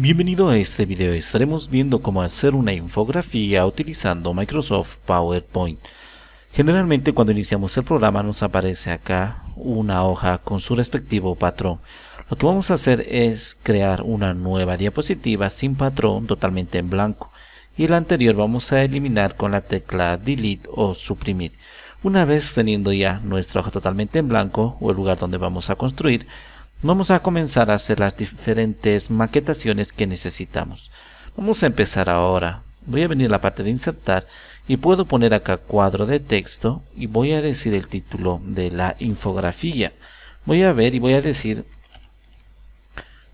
Bienvenido a este video, estaremos viendo cómo hacer una infografía utilizando Microsoft PowerPoint. Generalmente cuando iniciamos el programa nos aparece acá una hoja con su respectivo patrón. Lo que vamos a hacer es crear una nueva diapositiva sin patrón totalmente en blanco y la anterior vamos a eliminar con la tecla Delete o Suprimir. Una vez teniendo ya nuestra hoja totalmente en blanco o el lugar donde vamos a construir, Vamos a comenzar a hacer las diferentes maquetaciones que necesitamos. Vamos a empezar ahora. Voy a venir a la parte de insertar y puedo poner acá cuadro de texto y voy a decir el título de la infografía. Voy a ver y voy a decir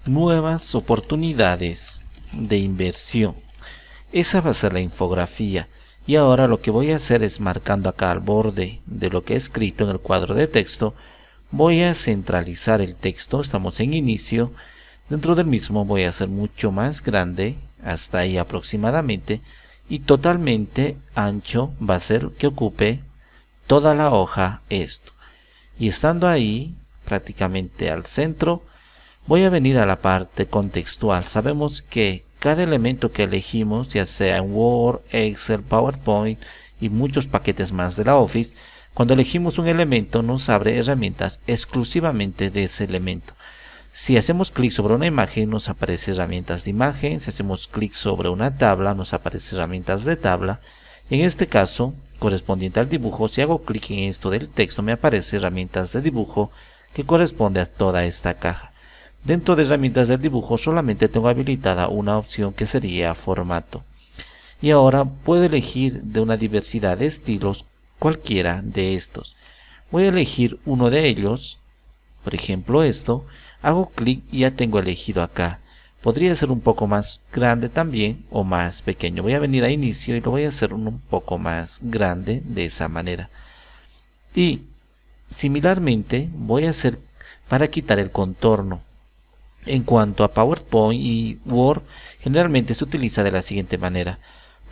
nuevas oportunidades de inversión. Esa va a ser la infografía. Y ahora lo que voy a hacer es marcando acá al borde de lo que he escrito en el cuadro de texto voy a centralizar el texto, estamos en inicio, dentro del mismo voy a hacer mucho más grande, hasta ahí aproximadamente, y totalmente ancho va a ser que ocupe toda la hoja esto. Y estando ahí, prácticamente al centro, voy a venir a la parte contextual. Sabemos que cada elemento que elegimos, ya sea en Word, Excel, PowerPoint y muchos paquetes más de la Office, cuando elegimos un elemento nos abre herramientas exclusivamente de ese elemento. Si hacemos clic sobre una imagen nos aparece herramientas de imagen, si hacemos clic sobre una tabla nos aparece herramientas de tabla. En este caso, correspondiente al dibujo, si hago clic en esto del texto me aparece herramientas de dibujo que corresponde a toda esta caja. Dentro de herramientas del dibujo solamente tengo habilitada una opción que sería formato. Y ahora puedo elegir de una diversidad de estilos cualquiera de estos. Voy a elegir uno de ellos, por ejemplo esto, hago clic y ya tengo elegido acá. Podría ser un poco más grande también o más pequeño. Voy a venir a inicio y lo voy a hacer un poco más grande de esa manera. Y similarmente voy a hacer para quitar el contorno. En cuanto a PowerPoint y Word, generalmente se utiliza de la siguiente manera.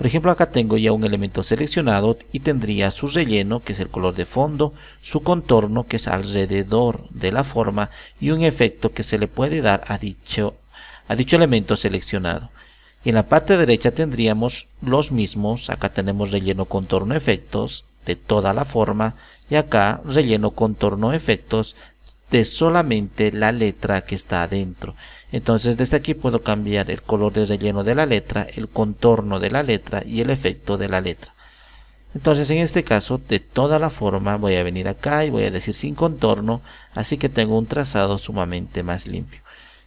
Por ejemplo, acá tengo ya un elemento seleccionado y tendría su relleno, que es el color de fondo, su contorno, que es alrededor de la forma, y un efecto que se le puede dar a dicho, a dicho elemento seleccionado. Y en la parte derecha tendríamos los mismos, acá tenemos relleno, contorno, efectos, de toda la forma, y acá relleno, contorno, efectos, de solamente la letra que está adentro. Entonces desde aquí puedo cambiar el color de relleno de la letra, el contorno de la letra y el efecto de la letra. Entonces en este caso de toda la forma voy a venir acá y voy a decir sin contorno, así que tengo un trazado sumamente más limpio.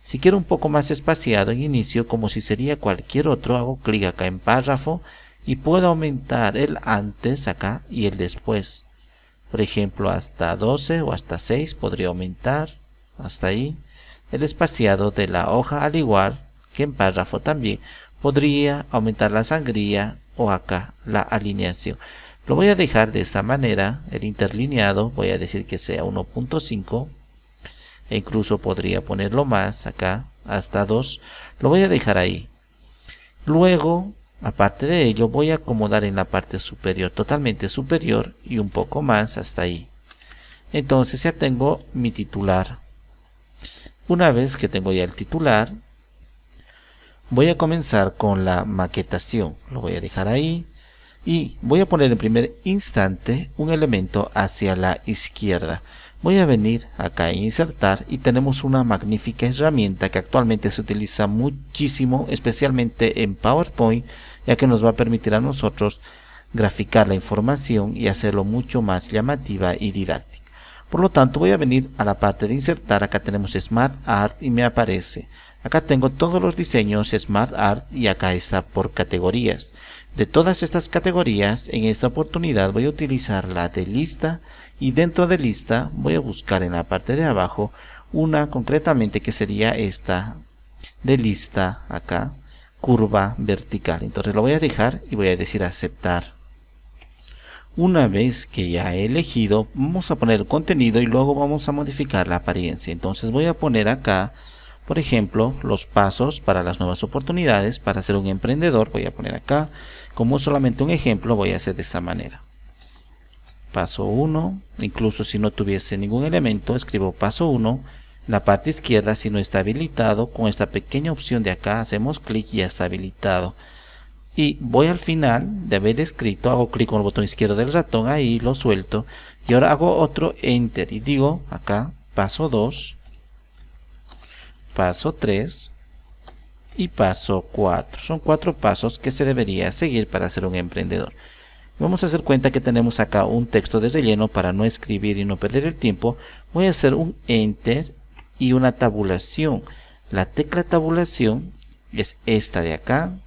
Si quiero un poco más espaciado en inicio, como si sería cualquier otro, hago clic acá en párrafo y puedo aumentar el antes acá y el después por ejemplo hasta 12 o hasta 6 podría aumentar hasta ahí el espaciado de la hoja al igual que en párrafo también podría aumentar la sangría o acá la alineación lo voy a dejar de esta manera el interlineado voy a decir que sea 1.5 e incluso podría ponerlo más acá hasta 2 lo voy a dejar ahí luego Aparte de ello voy a acomodar en la parte superior, totalmente superior y un poco más hasta ahí. Entonces ya tengo mi titular. Una vez que tengo ya el titular, voy a comenzar con la maquetación. Lo voy a dejar ahí y voy a poner en primer instante un elemento hacia la izquierda. Voy a venir acá a insertar y tenemos una magnífica herramienta que actualmente se utiliza muchísimo, especialmente en PowerPoint, ya que nos va a permitir a nosotros graficar la información y hacerlo mucho más llamativa y didáctica. Por lo tanto, voy a venir a la parte de insertar, acá tenemos Smart Art y me aparece. Acá tengo todos los diseños Smart Art y acá está por categorías. De todas estas categorías, en esta oportunidad voy a utilizar la de lista y dentro de lista voy a buscar en la parte de abajo una concretamente que sería esta de lista acá curva vertical entonces lo voy a dejar y voy a decir aceptar una vez que ya he elegido, vamos a poner contenido y luego vamos a modificar la apariencia. Entonces voy a poner acá, por ejemplo, los pasos para las nuevas oportunidades. Para ser un emprendedor voy a poner acá, como solamente un ejemplo, voy a hacer de esta manera paso 1, incluso si no tuviese ningún elemento, escribo paso 1, la parte izquierda si no está habilitado, con esta pequeña opción de acá hacemos clic y ya está habilitado. Y voy al final de haber escrito, hago clic con el botón izquierdo del ratón, ahí lo suelto. Y ahora hago otro Enter y digo acá paso 2, paso 3 y paso 4. Son cuatro pasos que se debería seguir para ser un emprendedor. Vamos a hacer cuenta que tenemos acá un texto de relleno para no escribir y no perder el tiempo. Voy a hacer un Enter y una tabulación. La tecla tabulación es esta de acá,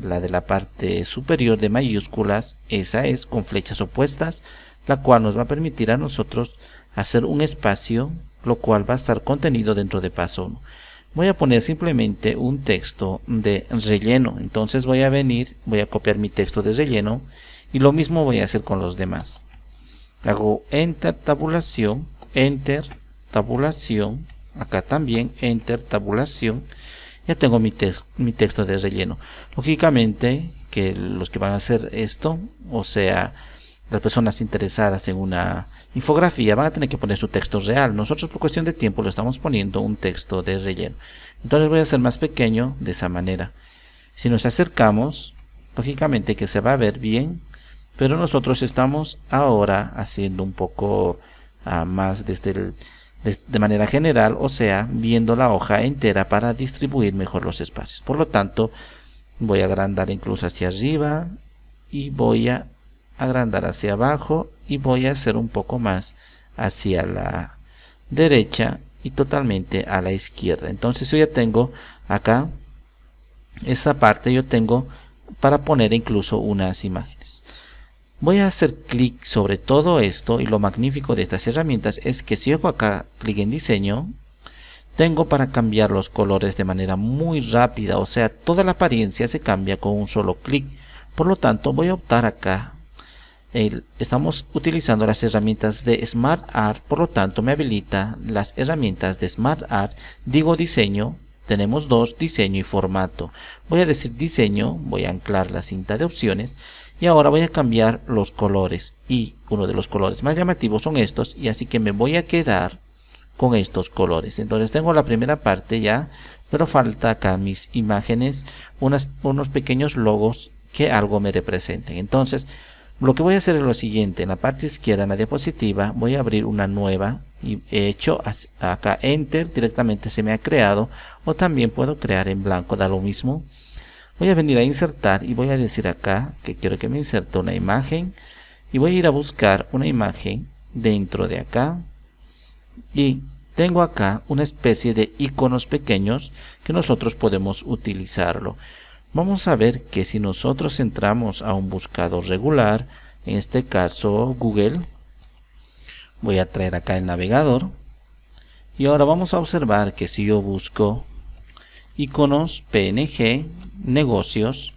la de la parte superior de mayúsculas, esa es con flechas opuestas, la cual nos va a permitir a nosotros hacer un espacio, lo cual va a estar contenido dentro de paso 1. Voy a poner simplemente un texto de relleno, entonces voy a venir, voy a copiar mi texto de relleno, y lo mismo voy a hacer con los demás. Hago enter tabulación, enter tabulación, acá también enter tabulación. Ya tengo mi, mi texto de relleno. Lógicamente que los que van a hacer esto, o sea, las personas interesadas en una infografía van a tener que poner su texto real. Nosotros por cuestión de tiempo lo estamos poniendo un texto de relleno. Entonces voy a hacer más pequeño de esa manera. Si nos acercamos, lógicamente que se va a ver bien pero nosotros estamos ahora haciendo un poco ah, más desde el, este, de, de manera general, o sea, viendo la hoja entera para distribuir mejor los espacios. Por lo tanto, voy a agrandar incluso hacia arriba y voy a agrandar hacia abajo y voy a hacer un poco más hacia la derecha y totalmente a la izquierda. Entonces yo ya tengo acá esa parte, yo tengo para poner incluso unas imágenes. Voy a hacer clic sobre todo esto y lo magnífico de estas herramientas es que si hago acá clic en diseño, tengo para cambiar los colores de manera muy rápida, o sea, toda la apariencia se cambia con un solo clic. Por lo tanto, voy a optar acá. estamos utilizando las herramientas de Smart Art, por lo tanto me habilita las herramientas de Smart Art. Digo diseño, tenemos dos, diseño y formato. Voy a decir diseño, voy a anclar la cinta de opciones y ahora voy a cambiar los colores. Y uno de los colores más llamativos son estos y así que me voy a quedar con estos colores. Entonces tengo la primera parte ya, pero falta acá mis imágenes, unos pequeños logos que algo me representen. Entonces lo que voy a hacer es lo siguiente, en la parte izquierda en la diapositiva voy a abrir una nueva y he hecho acá Enter, directamente se me ha creado o también puedo crear en blanco, da lo mismo. Voy a venir a insertar y voy a decir acá que quiero que me inserte una imagen y voy a ir a buscar una imagen dentro de acá y tengo acá una especie de iconos pequeños que nosotros podemos utilizarlo. Vamos a ver que si nosotros entramos a un buscador regular, en este caso Google, voy a traer acá el navegador y ahora vamos a observar que si yo busco iconos PNG, negocios,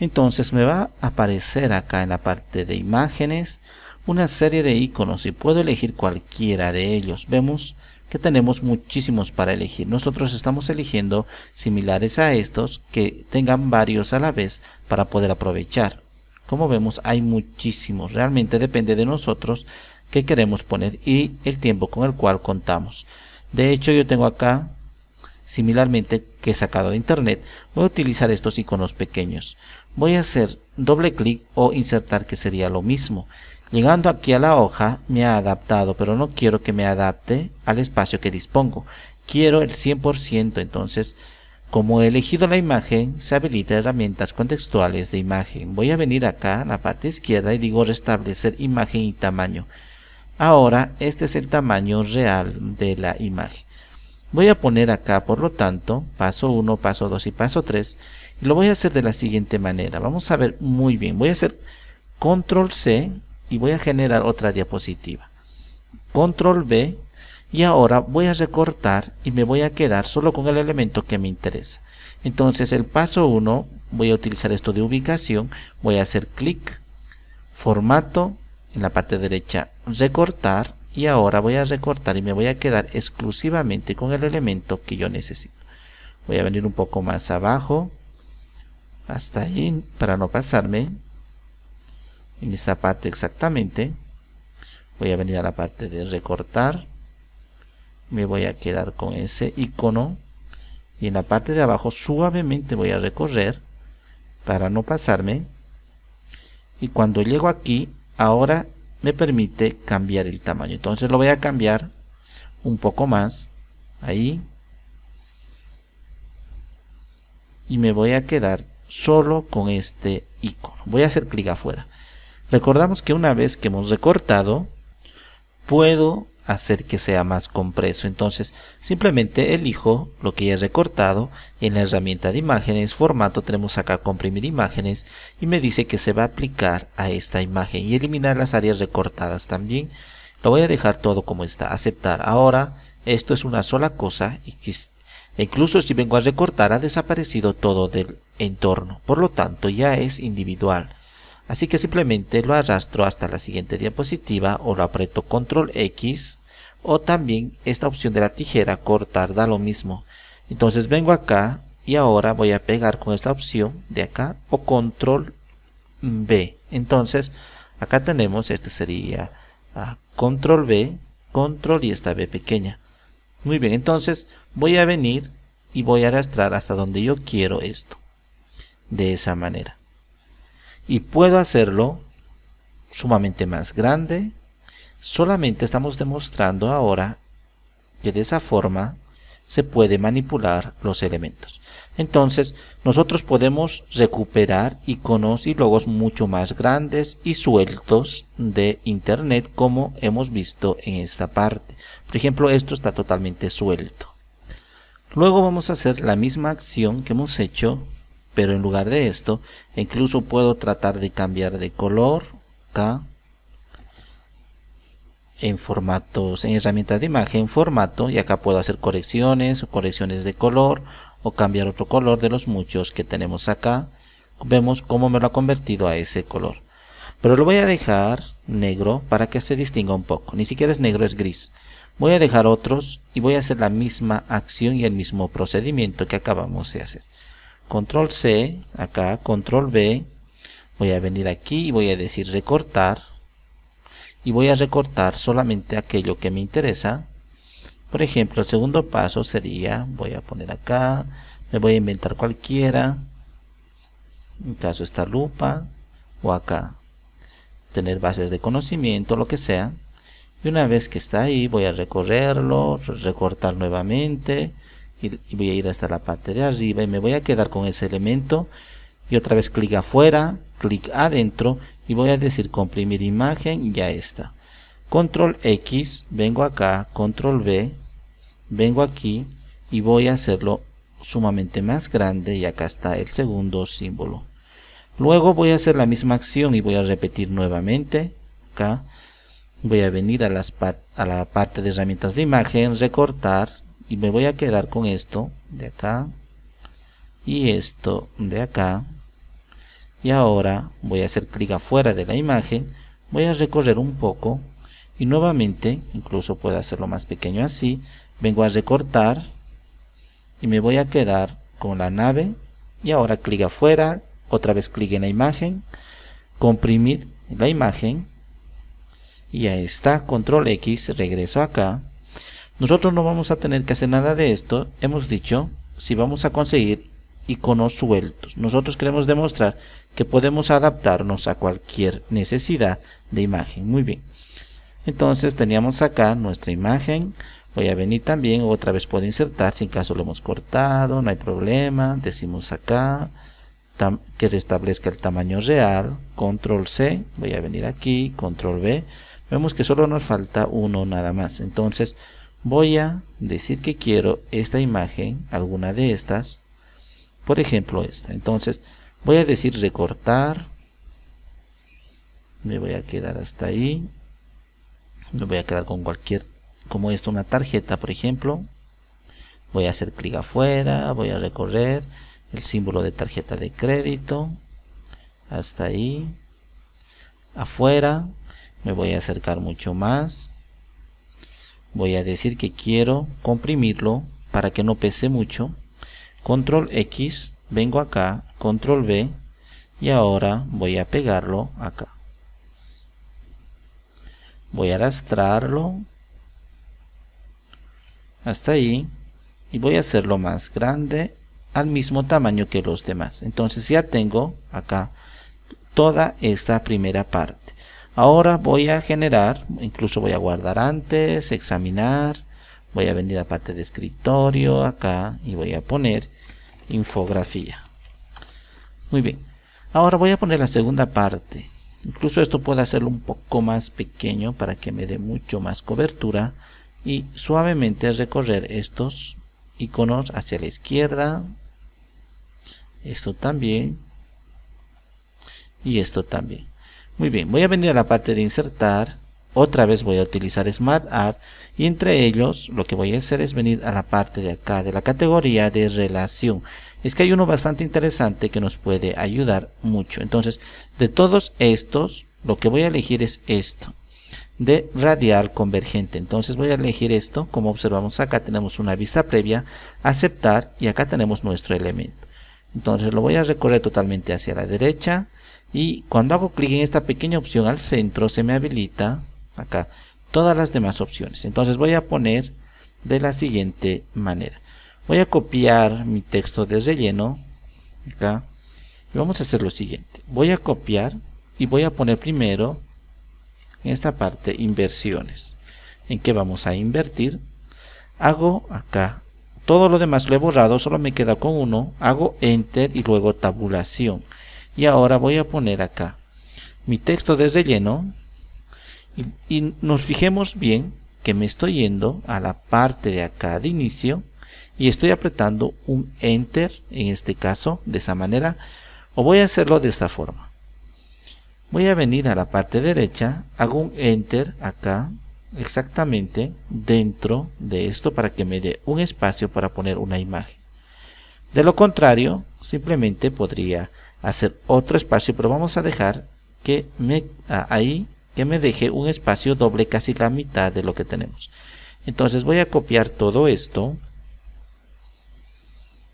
entonces me va a aparecer acá en la parte de imágenes una serie de iconos y puedo elegir cualquiera de ellos. Vemos tenemos muchísimos para elegir. Nosotros estamos eligiendo similares a estos que tengan varios a la vez para poder aprovechar. Como vemos hay muchísimos, realmente depende de nosotros que queremos poner y el tiempo con el cual contamos. De hecho yo tengo acá, similarmente que he sacado de internet, voy a utilizar estos iconos pequeños. Voy a hacer doble clic o insertar que sería lo mismo. Llegando aquí a la hoja, me ha adaptado, pero no quiero que me adapte al espacio que dispongo. Quiero el 100%, entonces, como he elegido la imagen, se habilita herramientas contextuales de imagen. Voy a venir acá a la parte izquierda y digo restablecer imagen y tamaño. Ahora, este es el tamaño real de la imagen. Voy a poner acá, por lo tanto, paso 1, paso 2 y paso 3. Y lo voy a hacer de la siguiente manera. Vamos a ver muy bien. Voy a hacer control C y voy a generar otra diapositiva. Control B y ahora voy a recortar y me voy a quedar solo con el elemento que me interesa. Entonces el paso 1, voy a utilizar esto de ubicación, voy a hacer clic, formato, en la parte derecha recortar y ahora voy a recortar y me voy a quedar exclusivamente con el elemento que yo necesito. Voy a venir un poco más abajo, hasta ahí, para no pasarme, en esta parte exactamente voy a venir a la parte de recortar me voy a quedar con ese icono y en la parte de abajo suavemente voy a recorrer para no pasarme y cuando llego aquí ahora me permite cambiar el tamaño entonces lo voy a cambiar un poco más ahí y me voy a quedar solo con este icono voy a hacer clic afuera Recordamos que una vez que hemos recortado, puedo hacer que sea más compreso. Entonces, simplemente elijo lo que ya he recortado. En la herramienta de imágenes, formato, tenemos acá comprimir imágenes y me dice que se va a aplicar a esta imagen y eliminar las áreas recortadas también. Lo voy a dejar todo como está, aceptar. Ahora, esto es una sola cosa y e incluso si vengo a recortar ha desaparecido todo del entorno. Por lo tanto, ya es individual. Así que simplemente lo arrastro hasta la siguiente diapositiva o lo aprieto control X o también esta opción de la tijera cortar da lo mismo. Entonces vengo acá y ahora voy a pegar con esta opción de acá o control B. Entonces acá tenemos, este sería ah, control B, control y esta B pequeña. Muy bien, entonces voy a venir y voy a arrastrar hasta donde yo quiero esto. De esa manera y puedo hacerlo sumamente más grande. Solamente estamos demostrando ahora que de esa forma se puede manipular los elementos. Entonces, nosotros podemos recuperar iconos y logos mucho más grandes y sueltos de Internet como hemos visto en esta parte. Por ejemplo, esto está totalmente suelto. Luego vamos a hacer la misma acción que hemos hecho pero en lugar de esto, incluso puedo tratar de cambiar de color acá en formatos, en herramientas de imagen, formato, y acá puedo hacer correcciones o correcciones de color o cambiar otro color de los muchos que tenemos acá. Vemos cómo me lo ha convertido a ese color. Pero lo voy a dejar negro para que se distinga un poco. Ni siquiera es negro, es gris. Voy a dejar otros y voy a hacer la misma acción y el mismo procedimiento que acabamos de hacer control C, acá, control B, voy a venir aquí y voy a decir recortar, y voy a recortar solamente aquello que me interesa, por ejemplo, el segundo paso sería, voy a poner acá, me voy a inventar cualquiera, en caso esta lupa, o acá, tener bases de conocimiento, lo que sea, y una vez que está ahí, voy a recorrerlo, recortar nuevamente, y, voy a ir hasta la parte de arriba y me voy a quedar con ese elemento y otra vez clic afuera, clic adentro y voy a decir comprimir imagen ya está. Control X, vengo acá, control V, vengo aquí y voy a hacerlo sumamente más grande y acá está el segundo símbolo. Luego voy a hacer la misma acción y voy a repetir nuevamente acá. Voy a venir a, las, a la parte de herramientas de imagen, recortar, y me voy a quedar con esto de acá y esto de acá y ahora voy a hacer clic afuera de la imagen voy a recorrer un poco y nuevamente incluso puedo hacerlo más pequeño así vengo a recortar y me voy a quedar con la nave y ahora clic afuera otra vez clic en la imagen comprimir la imagen y ahí está control x regreso acá nosotros no vamos a tener que hacer nada de esto, hemos dicho, si vamos a conseguir iconos sueltos. Nosotros queremos demostrar que podemos adaptarnos a cualquier necesidad de imagen. Muy bien. Entonces teníamos acá nuestra imagen. Voy a venir también, otra vez puedo insertar, sin caso lo hemos cortado, no hay problema. Decimos acá que restablezca el tamaño real. Control C, voy a venir aquí, Control V. Vemos que solo nos falta uno nada más. Entonces voy a decir que quiero esta imagen, alguna de estas, por ejemplo esta. Entonces voy a decir recortar, me voy a quedar hasta ahí, me voy a quedar con cualquier, como esto, una tarjeta por ejemplo, voy a hacer clic afuera, voy a recorrer el símbolo de tarjeta de crédito, hasta ahí, afuera, me voy a acercar mucho más, voy a decir que quiero comprimirlo para que no pese mucho control X vengo acá control V y ahora voy a pegarlo acá voy a arrastrarlo hasta ahí y voy a hacerlo más grande al mismo tamaño que los demás entonces ya tengo acá toda esta primera parte Ahora voy a generar, incluso voy a guardar antes, examinar, voy a venir a parte de escritorio acá y voy a poner infografía. Muy bien, ahora voy a poner la segunda parte. Incluso esto puedo hacerlo un poco más pequeño para que me dé mucho más cobertura y suavemente recorrer estos iconos hacia la izquierda. Esto también y esto también. Muy bien, voy a venir a la parte de insertar. Otra vez voy a utilizar Smart Art y entre ellos lo que voy a hacer es venir a la parte de acá de la categoría de relación. Es que hay uno bastante interesante que nos puede ayudar mucho. Entonces, de todos estos, lo que voy a elegir es esto de radial convergente entonces voy a elegir esto como observamos acá tenemos una vista previa aceptar y acá tenemos nuestro elemento entonces lo voy a recorrer totalmente hacia la derecha y cuando hago clic en esta pequeña opción al centro se me habilita acá todas las demás opciones entonces voy a poner de la siguiente manera voy a copiar mi texto de relleno acá y vamos a hacer lo siguiente voy a copiar y voy a poner primero en esta parte inversiones en que vamos a invertir hago acá todo lo demás lo he borrado solo me queda con uno hago enter y luego tabulación y ahora voy a poner acá mi texto desde lleno y, nos fijemos bien que me estoy yendo a la parte de acá de inicio y estoy apretando un enter en este caso de esa manera o voy a hacerlo de esta forma voy a venir a la parte derecha hago un enter acá exactamente dentro de esto para que me dé un espacio para poner una imagen de lo contrario simplemente podría hacer otro espacio, pero vamos a dejar que me, ah, ahí, que me deje un espacio doble casi la mitad de lo que tenemos. Entonces voy a copiar todo esto.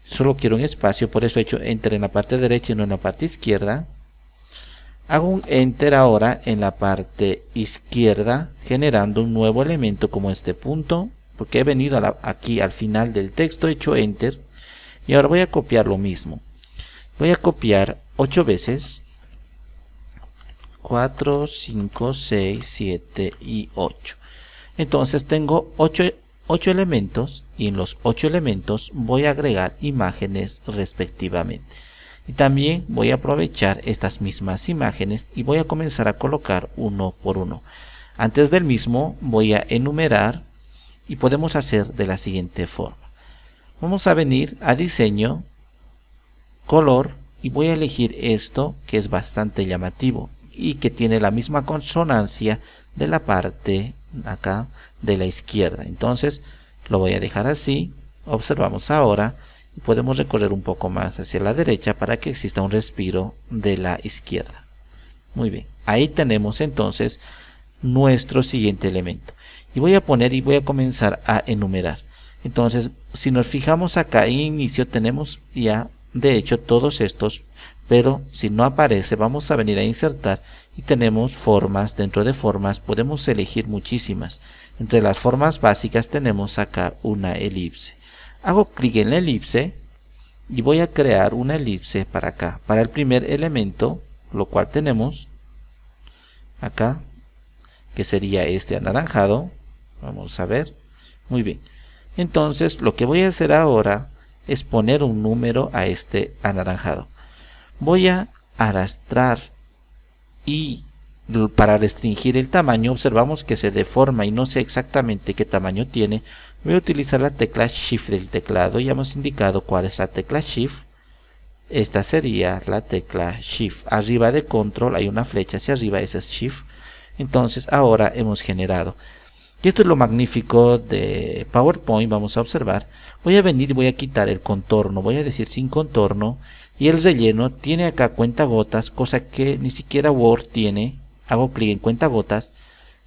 Solo quiero un espacio, por eso he hecho enter en la parte derecha y no en la parte izquierda. Hago un enter ahora en la parte izquierda, generando un nuevo elemento como este punto. Porque he venido aquí al final del texto, he hecho enter. Y ahora voy a copiar lo mismo Voy a copiar 8 veces. 4, 5, 6, 7 y 8. Entonces tengo 8, elementos y en los 8 elementos voy a agregar imágenes respectivamente. Y también voy a aprovechar estas mismas imágenes y voy a comenzar a colocar uno por uno. Antes del mismo voy a enumerar y podemos hacer de la siguiente forma. Vamos a venir a diseño, color y voy a elegir esto que es bastante llamativo y que tiene la misma consonancia de la parte acá de la izquierda. Entonces lo voy a dejar así. Observamos ahora y podemos recorrer un poco más hacia la derecha para que exista un respiro de la izquierda. Muy bien, ahí tenemos entonces nuestro siguiente elemento. Y voy a poner y voy a comenzar a enumerar. Entonces, si nos fijamos acá en inicio tenemos ya de hecho todos estos, pero si no aparece vamos a venir a insertar y tenemos formas, dentro de formas podemos elegir muchísimas. Entre las formas básicas tenemos acá una elipse. Hago clic en la elipse y voy a crear una elipse para acá, para el primer elemento, lo cual tenemos acá, que sería este anaranjado, vamos a ver, muy bien. Entonces lo que voy a hacer ahora es poner un número a este anaranjado. Voy a arrastrar y para restringir el tamaño observamos que se deforma y no sé exactamente qué tamaño tiene. Voy a utilizar la tecla Shift del teclado, ya hemos indicado cuál es la tecla Shift. Esta sería la tecla Shift. Arriba de Control hay una flecha hacia arriba, esa es Shift. Entonces ahora hemos generado y esto es lo magnífico de PowerPoint, vamos a observar. Voy a venir y voy a quitar el contorno, voy a decir sin contorno. Y el relleno tiene acá cuenta gotas, cosa que ni siquiera Word tiene. Hago clic en cuenta gotas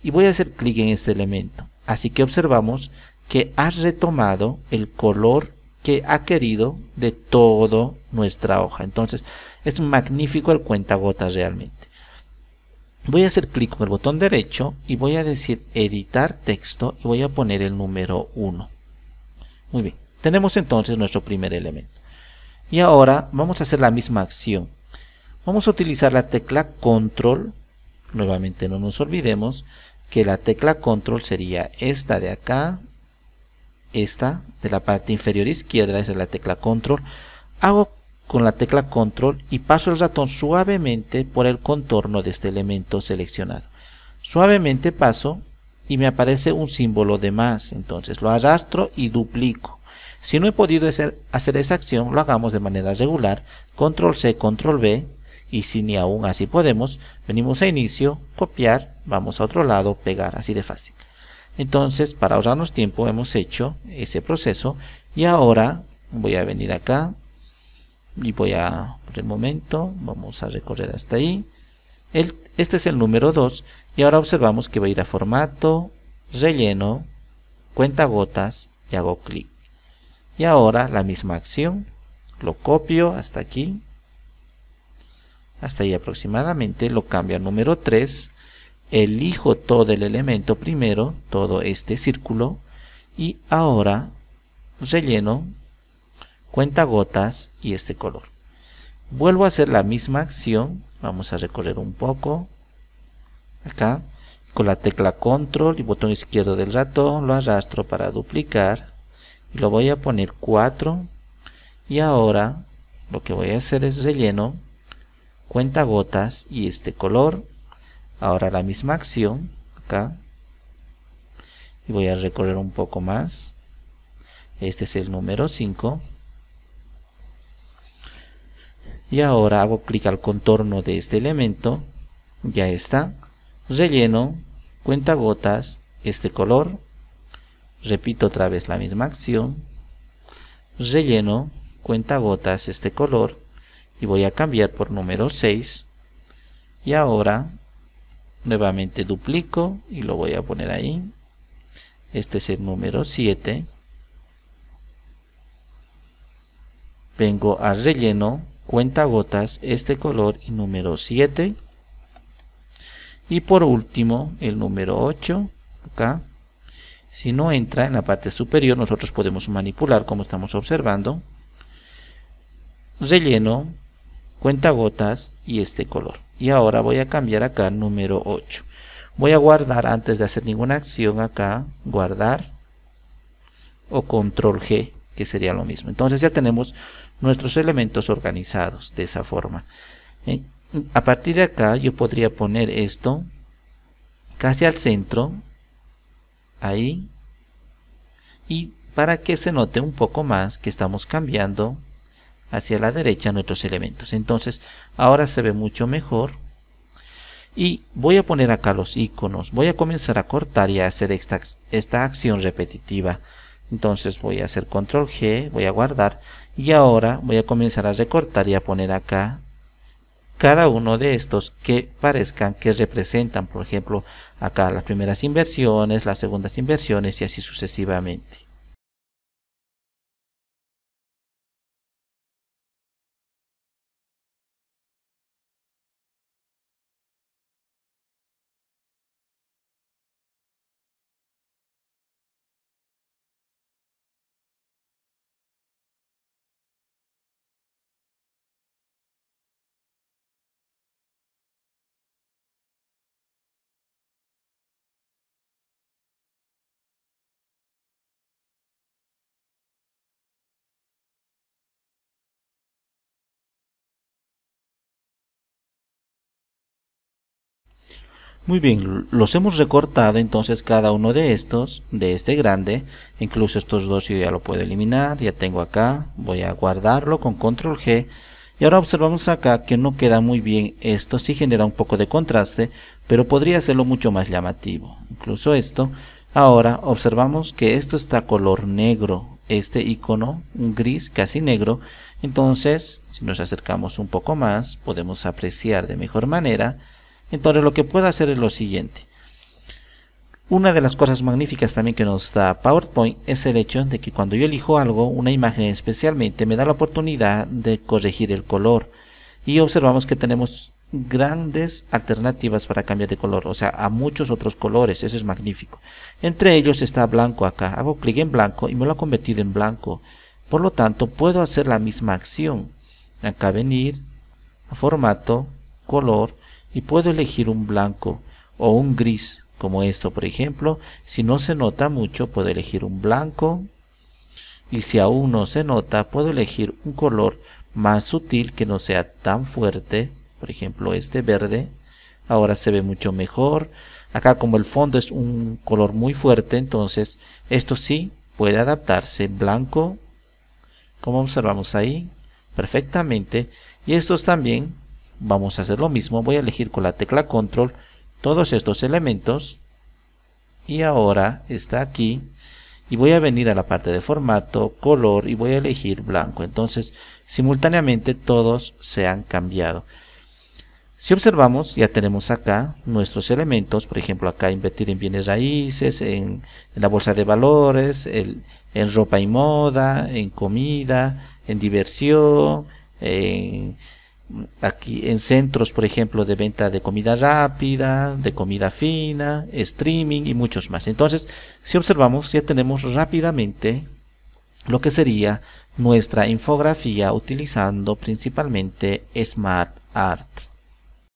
y voy a hacer clic en este elemento. Así que observamos que ha retomado el color que ha querido de toda nuestra hoja. Entonces es magnífico el cuenta gotas realmente voy a hacer clic con el botón derecho y voy a decir editar texto y voy a poner el número 1 muy bien tenemos entonces nuestro primer elemento y ahora vamos a hacer la misma acción vamos a utilizar la tecla control nuevamente no nos olvidemos que la tecla control sería esta de acá esta de la parte inferior izquierda es la tecla control hago con la tecla control y paso el ratón suavemente por el contorno de este elemento seleccionado. Suavemente paso y me aparece un símbolo de más, entonces lo arrastro y duplico. Si no he podido hacer, esa acción, lo hagamos de manera regular, control C, control V, y si ni aún así podemos, venimos a inicio, copiar, vamos a otro lado, pegar, así de fácil. Entonces, para ahorrarnos tiempo, hemos hecho ese proceso, y ahora voy a venir acá, y voy a, por el momento, vamos a recorrer hasta ahí. este es el número 2 y ahora observamos que va a ir a formato, relleno, cuenta gotas y hago clic. Y ahora la misma acción, lo copio hasta aquí, hasta ahí aproximadamente, lo cambio a número 3, elijo todo el elemento primero, todo este círculo, y ahora relleno cuenta gotas y este color. Vuelvo a hacer la misma acción, vamos a recorrer un poco, acá, con la tecla control y botón izquierdo del ratón lo arrastro para duplicar, y lo voy a poner 4, y ahora lo que voy a hacer es relleno, cuenta gotas y este color, ahora la misma acción, acá, y voy a recorrer un poco más, este es el número 5, y ahora hago clic al contorno de este elemento ya está relleno cuenta gotas este color repito otra vez la misma acción relleno cuenta gotas este color y voy a cambiar por número 6 y ahora nuevamente duplico y lo voy a poner ahí este es el número 7 vengo a relleno cuenta gotas este color y número 7 y por último el número 8 acá si no entra en la parte superior nosotros podemos manipular como estamos observando relleno cuenta gotas y este color y ahora voy a cambiar acá número 8 voy a guardar antes de hacer ninguna acción acá guardar o control G que sería lo mismo entonces ya tenemos nuestros elementos organizados de esa forma. Eh, a partir de acá yo podría poner esto casi al centro, ahí, y para que se note un poco más que estamos cambiando hacia la derecha nuestros elementos. Entonces ahora se ve mucho mejor y voy a poner acá los iconos. Voy a comenzar a cortar y a hacer esta acción repetitiva. Entonces voy a hacer control G, voy a guardar y ahora voy a comenzar a recortar y a poner acá cada uno de estos que parezcan que representan, por ejemplo, acá las primeras inversiones, las segundas inversiones y así sucesivamente. Muy bien, los hemos recortado entonces cada uno de estos, de este grande, incluso estos dos yo ya lo puedo eliminar, ya tengo acá, voy a guardarlo con control G, y ahora observamos acá que no queda muy bien esto, sí genera un poco de contraste, pero podría hacerlo mucho más llamativo, incluso esto, ahora observamos que esto está color negro, este icono, gris casi negro, entonces si nos acercamos un poco más podemos apreciar de mejor manera, entonces lo que puedo hacer es lo siguiente. Una de las cosas magníficas también que nos da PowerPoint es el hecho de que cuando yo elijo algo, una imagen especialmente, me da la oportunidad de corregir el color. Y observamos que tenemos grandes alternativas para cambiar de color, o sea, a muchos otros colores, eso es magnífico. Entre ellos está blanco acá, hago clic en blanco y me lo ha convertido en blanco. Por lo tanto, puedo hacer la misma acción. Acá venir, formato, color, y puedo elegir un blanco o un gris como esto por ejemplo si no se nota mucho puedo elegir un blanco y si aún no se nota puedo elegir un color más sutil que no sea tan fuerte por ejemplo este verde ahora se ve mucho mejor acá como el fondo es un color muy fuerte entonces esto sí puede adaptarse blanco como observamos ahí perfectamente y estos también Vamos a hacer lo mismo, voy a elegir con la tecla control todos estos elementos y ahora está aquí y voy a venir a la parte de formato, color y voy a elegir blanco. Entonces simultáneamente todos se han cambiado. Si observamos, ya tenemos acá nuestros elementos, por ejemplo acá invertir en bienes raíces, en, la bolsa de valores, en ropa y moda, en comida, en diversión, en aquí en centros, por ejemplo, de venta de comida rápida, de comida fina, streaming y muchos más. Entonces, si observamos, ya tenemos rápidamente lo que sería nuestra infografía utilizando principalmente Smart Art.